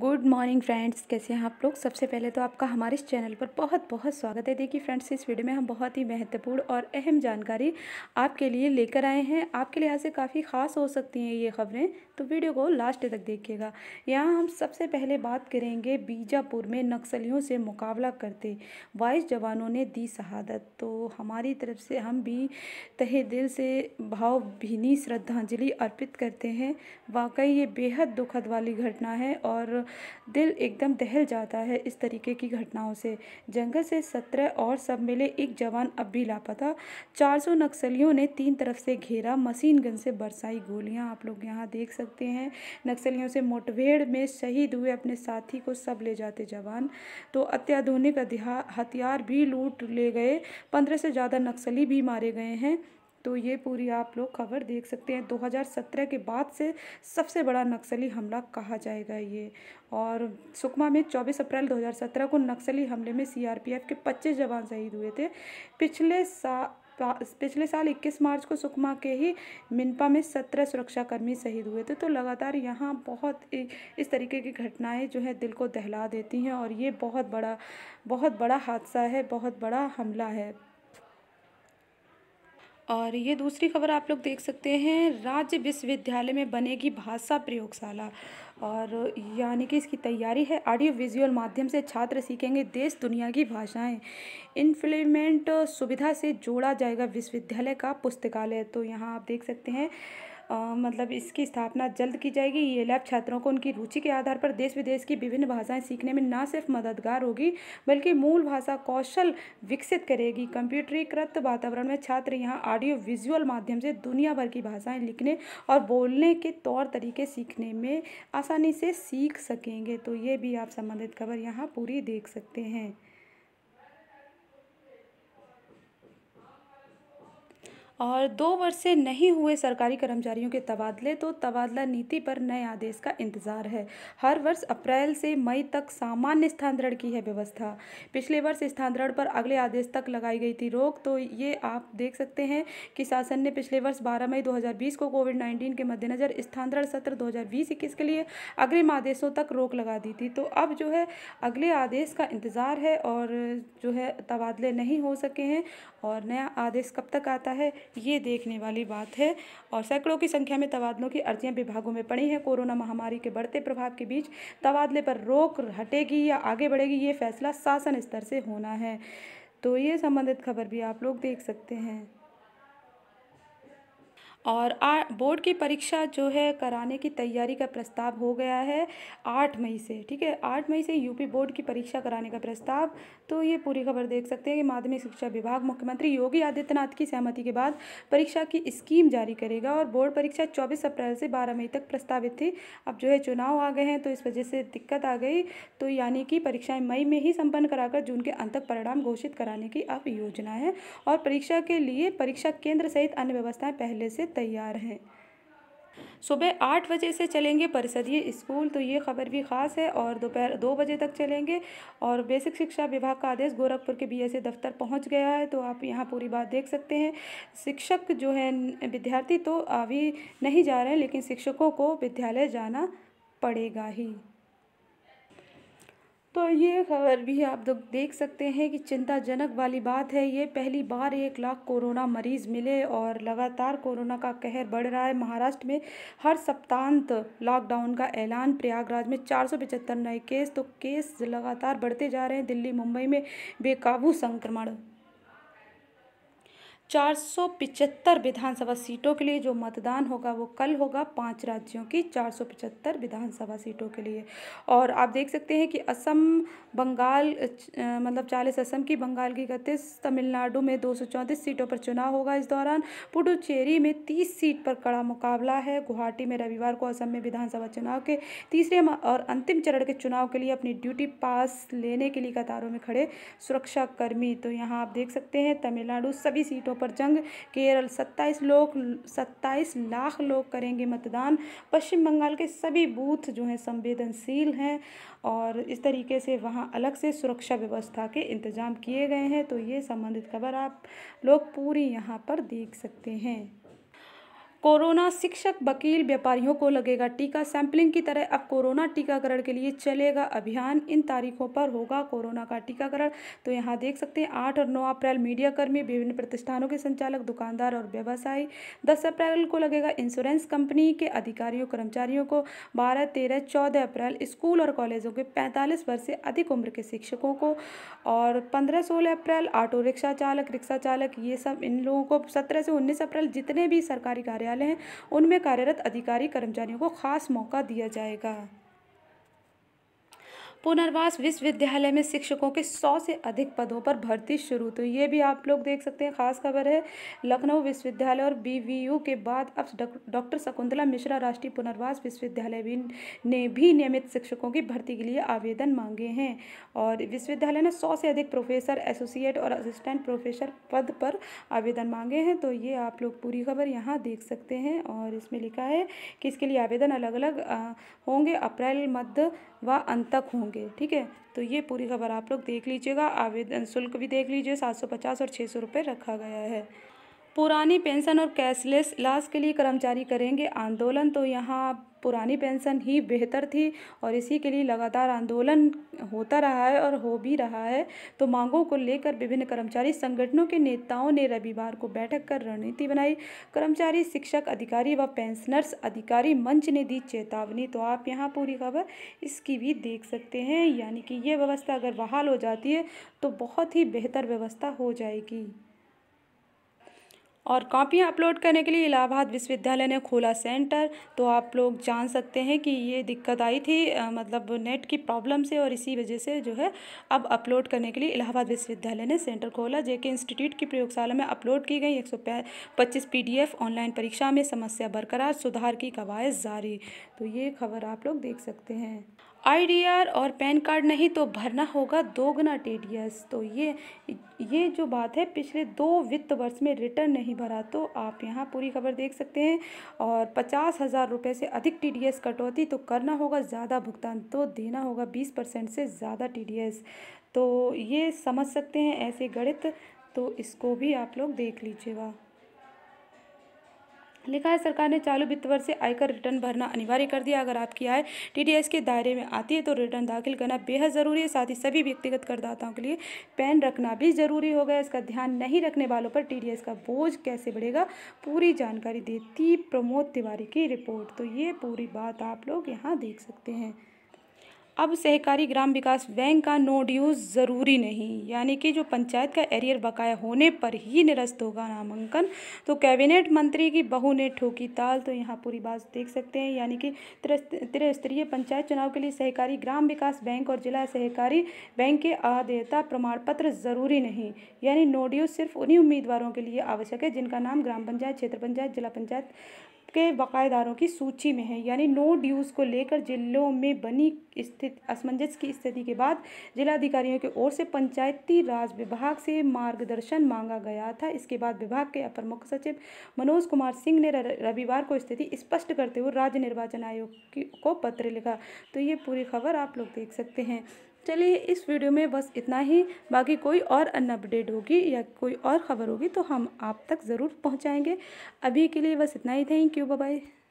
good morning friends कैसे हैं आप लोग सबसे पहले तो आपका हमारे इस चैनल पर बहुत बहुत स्वागत है देखिए फ्रेंड्स इस वीडियो में हम बहुत ही महत्वपूर्ण और अहम जानकारी आपके लिए लेकर आए हैं आपके लिहाज से काफ़ी ख़ास हो सकती हैं ये खबरें तो वीडियो को लास्ट तक देखिएगा यहाँ हम सबसे पहले बात करेंगे बीजापुर में नक्सलियों से मुकाबला करते वाइस जवानों ने दी शहादत तो हमारी तरफ से हम भी तहे दिल से भावभीनी श्रद्धांजलि अर्पित करते हैं वाकई ये बेहद दुखद वाली घटना है और दिल एकदम दहल जाता है इस तरीके की घटनाओं से जंगल से सत्रह और सब मिले एक जवान अब भी लापता 400 नक्सलियों ने तीन तरफ से घेरा मशीन गन से बरसाई गोलियां आप लोग यहां देख सकते हैं नक्सलियों से मुठभेड़ में शहीद हुए अपने साथी को सब ले जाते जवान तो अत्याधुनिक हथियार भी लूट ले गए पंद्रह से ज़्यादा नक्सली भी मारे गए हैं तो ये पूरी आप लोग खबर देख सकते हैं 2017 के बाद से सबसे बड़ा नक्सली हमला कहा जाएगा ये और सुकमा में 24 अप्रैल 2017 को नक्सली हमले में सीआरपीएफ के 25 जवान शहीद हुए थे पिछले सा पिछले साल 21 मार्च को सुकमा के ही मिनपा में 17 सुरक्षाकर्मी शहीद हुए थे तो लगातार यहाँ बहुत इस तरीके की घटनाएं जो है दिल को दहला देती हैं और ये बहुत बड़ा बहुत बड़ा हादसा है बहुत बड़ा हमला है और ये दूसरी खबर आप लोग देख सकते हैं राज्य विश्वविद्यालय में बनेगी भाषा प्रयोगशाला और यानी कि इसकी तैयारी है ऑडियो विजुअल माध्यम से छात्र सीखेंगे देश दुनिया की भाषाएं इन्फ्लीमेंट सुविधा से जोड़ा जाएगा विश्वविद्यालय का पुस्तकालय तो यहाँ आप देख सकते हैं मतलब इसकी स्थापना जल्द की जाएगी ये लैब छात्रों को उनकी रुचि के आधार पर देश विदेश की विभिन्न भाषाएं सीखने में न सिर्फ मददगार होगी बल्कि मूल भाषा कौशल विकसित करेगी कंप्यूटरीकृत वातावरण में छात्र यहाँ ऑडियो विजुअल माध्यम से दुनिया भर की भाषाएं लिखने और बोलने के तौर तरीके सीखने में आसानी से सीख सकेंगे तो ये भी आप संबंधित खबर यहाँ पूरी देख सकते हैं और दो वर्ष से नहीं हुए सरकारी कर्मचारियों के तबादले तो तबादला नीति पर नए आदेश का इंतजार है हर वर्ष अप्रैल से मई तक सामान्य स्थानांतरण की है व्यवस्था पिछले वर्ष स्थानांतरण पर अगले आदेश तक लगाई गई थी रोक तो ये आप देख सकते हैं कि शासन ने पिछले वर्ष बारह मई 2020 को कोविड नाइन्टीन के मद्देनज़र स्थानांतरण सत्र दो हज़ार के लिए अग्रिम आदेशों तक रोक लगा दी थी तो अब जो है अगले आदेश का इंतज़ार है और जो है तबादले नहीं हो सके हैं और नया आदेश कब तक आता है ये देखने वाली बात है और सैकड़ों की संख्या में तबादलों की अर्जियां विभागों में पड़ी हैं कोरोना महामारी के बढ़ते प्रभाव के बीच तबादले पर रोक हटेगी या आगे बढ़ेगी ये फैसला शासन स्तर से होना है तो ये संबंधित खबर भी आप लोग देख सकते हैं और आ बोर्ड की परीक्षा जो है कराने की तैयारी का प्रस्ताव हो गया है आठ मई से ठीक है आठ मई से यूपी बोर्ड की परीक्षा कराने का प्रस्ताव तो ये पूरी खबर देख सकते हैं कि माध्यमिक शिक्षा विभाग मुख्यमंत्री योगी आदित्यनाथ की सहमति के बाद परीक्षा की स्कीम जारी करेगा और बोर्ड परीक्षा चौबीस अप्रैल से बारह मई तक प्रस्तावित थी अब जो है चुनाव आ गए हैं तो इस वजह से दिक्कत आ गई तो यानी कि परीक्षाएं मई में ही संपन्न कराकर जून के अंत तक परिणाम घोषित कराने की अब योजना है और परीक्षा के लिए परीक्षा केंद्र सहित अन्य व्यवस्थाएं पहले से तैयार हैं सुबह आठ बजे से चलेंगे परिषदीय स्कूल तो ये खबर भी खास है और दोपहर दो बजे तक चलेंगे और बेसिक शिक्षा विभाग का आदेश गोरखपुर के बीएसए दफ्तर पहुंच गया है तो आप यहाँ पूरी बात देख सकते हैं शिक्षक जो है विद्यार्थी तो अभी नहीं जा रहे हैं लेकिन शिक्षकों को विद्यालय जाना पड़ेगा ही तो ये खबर भी आप लोग देख सकते हैं कि चिंताजनक वाली बात है ये पहली बार एक लाख कोरोना मरीज मिले और लगातार कोरोना का कहर बढ़ रहा है महाराष्ट्र में हर सप्तांत लॉकडाउन का ऐलान प्रयागराज में चार सौ पचहत्तर नए केस तो केस लगातार बढ़ते जा रहे हैं दिल्ली मुंबई में बेकाबू संक्रमण चार विधानसभा सीटों के लिए जो मतदान होगा वो कल होगा पांच राज्यों की चार विधानसभा सीटों के लिए और आप देख सकते हैं कि असम बंगाल मतलब चालीस असम की बंगाल की इकतीस तमिलनाडु में दो सीटों पर चुनाव होगा इस दौरान पुडुचेरी में तीस सीट पर कड़ा मुकाबला है गुवाहाटी में रविवार को असम में विधानसभा चुनाव के तीसरे और अंतिम चरण के चुनाव के लिए अपनी ड्यूटी पास लेने के लिए कतारों में खड़े सुरक्षाकर्मी तो यहाँ आप देख सकते हैं तमिलनाडु सभी सीटों पर जंग केरल सत्ताईस लोग सत्ताईस लाख लोग करेंगे मतदान पश्चिम बंगाल के सभी बूथ जो हैं संवेदनशील हैं और इस तरीके से वहाँ अलग से सुरक्षा व्यवस्था के इंतज़ाम किए गए हैं तो ये संबंधित खबर आप लोग पूरी यहाँ पर देख सकते हैं कोरोना शिक्षक वकील व्यापारियों को लगेगा टीका सैंपलिंग की तरह अब कोरोना टीकाकरण के लिए चलेगा अभियान इन तारीखों पर होगा कोरोना का टीकाकरण तो यहाँ देख सकते हैं आठ और नौ अप्रैल मीडियाकर्मी विभिन्न प्रतिष्ठानों के संचालक दुकानदार और व्यवसायी दस अप्रैल को लगेगा इंश्योरेंस कंपनी के अधिकारियों कर्मचारियों को बारह तेरह चौदह अप्रैल स्कूल और कॉलेजों के पैंतालीस वर्ष से अधिक उम्र के शिक्षकों को और पंद्रह सोलह अप्रैल ऑटो रिक्शा चालक रिक्शा चालक ये सब इन लोगों को सत्रह से उन्नीस अप्रैल जितने भी सरकारी कार्यालय कार्यालय हैं उनमें कार्यरत अधिकारी कर्मचारियों को खास मौका दिया जाएगा पुनर्वास विश्वविद्यालय में शिक्षकों के सौ से अधिक पदों पर भर्ती शुरू तो ये भी आप लोग देख सकते हैं खास खबर है लखनऊ विश्वविद्यालय और बीवीयू के बाद अब डॉक्टर शकुंतला मिश्रा राष्ट्रीय पुनर्वास विश्वविद्यालय भी ने भी नियमित शिक्षकों की भर्ती के लिए आवेदन मांगे हैं और विश्वविद्यालय ने सौ से अधिक प्रोफेसर एसोसिएट और असिस्टेंट प्रोफेसर पद पर आवेदन मांगे हैं तो ये आप लोग पूरी खबर यहाँ देख सकते हैं और इसमें लिखा है कि इसके लिए आवेदन अलग अलग होंगे अप्रैल मध्य व अंत तक होंगे होंगे ठीक है तो ये पूरी खबर आप लोग देख लीजिएगा आवेदन शुल्क भी देख लीजिए सात सौ पचास और छः सौ रुपये रखा गया है पुरानी पेंशन और कैशलेस इलाज के लिए कर्मचारी करेंगे आंदोलन तो यहाँ पुरानी पेंशन ही बेहतर थी और इसी के लिए लगातार आंदोलन होता रहा है और हो भी रहा है तो मांगों को लेकर विभिन्न कर्मचारी संगठनों के नेताओं ने रविवार को बैठक कर रणनीति बनाई कर्मचारी शिक्षक अधिकारी व पेंशनर्स अधिकारी मंच ने दी चेतावनी तो आप यहाँ पूरी खबर इसकी भी देख सकते हैं यानी कि ये व्यवस्था अगर बहाल हो जाती है तो बहुत ही बेहतर व्यवस्था हो जाएगी और कॉपियाँ अपलोड करने के लिए इलाहाबाद विश्वविद्यालय ने खोला सेंटर तो आप लोग जान सकते हैं कि ये दिक्कत आई थी मतलब नेट की प्रॉब्लम से और इसी वजह से जो है अब अपलोड करने के लिए इलाहाबाद विश्वविद्यालय ने सेंटर खोला जेके इंस्टीट्यूट की प्रयोगशाला में अपलोड की गई एक सौ पच्चीस पी ऑनलाइन परीक्षा में समस्या बरकरार सुधार की कवायद जारी तो ये खबर आप लोग देख सकते हैं आईडीआर और पैन कार्ड नहीं तो भरना होगा दोगुना टीडीएस तो ये ये जो बात है पिछले दो वित्त वर्ष में रिटर्न नहीं भरा तो आप यहाँ पूरी खबर देख सकते हैं और पचास हज़ार रुपये से अधिक टीडीएस कटौती तो करना होगा ज़्यादा भुगतान तो देना होगा बीस परसेंट से ज़्यादा टीडीएस तो ये समझ सकते हैं ऐसे गणित तो इसको भी आप लोग देख लीजिएगा लिखा है सरकार ने चालू वित्त वर्ष से आयकर रिटर्न भरना अनिवार्य कर दिया अगर आपकी आय टीडीएस के दायरे में आती है तो रिटर्न दाखिल करना बेहद ज़रूरी है साथ ही सभी व्यक्तिगत करदाताओं के लिए पैन रखना भी जरूरी हो गया इसका ध्यान नहीं रखने वालों पर टीडीएस का बोझ कैसे बढ़ेगा पूरी जानकारी देती प्रमोद तिवारी की रिपोर्ट तो ये पूरी बात आप लोग यहाँ देख सकते हैं अब सहकारी ग्राम विकास बैंक का नो ड्यूज ज़रूरी नहीं यानी कि जो पंचायत का एरियर बकाया होने पर ही निरस्त होगा नामांकन तो कैबिनेट मंत्री की बहू ने ठोकी ताल तो यहाँ पूरी बात देख सकते हैं यानी कि त्रिस्तरीय पंचायत चुनाव के लिए सहकारी ग्राम विकास बैंक और जिला सहकारी बैंक के आदेयता प्रमाण पत्र ज़रूरी नहीं यानी नो ड्यूज सिर्फ उन्हीं उम्मीदवारों के लिए आवश्यक है जिनका नाम ग्राम पंचायत क्षेत्र पंचायत जिला पंचायत के बकायेदारों की सूची में है यानी नो ड्यूज़ को लेकर जिलों में बनी स्थिति असमंजस की स्थिति के बाद जिलाधिकारियों की ओर से पंचायती राज विभाग से मार्गदर्शन मांगा गया था इसके बाद विभाग के अपर मुख्य सचिव मनोज कुमार सिंह ने रविवार को स्थिति स्पष्ट करते हुए राज्य निर्वाचन आयोग को पत्र लिखा तो ये पूरी खबर आप लोग देख सकते हैं चलिए इस वीडियो में बस इतना ही बाकी कोई और अन अपडेट होगी या कोई और ख़बर होगी तो हम आप तक ज़रूर पहुँचाएँगे अभी के लिए बस इतना ही थैंक यू बाय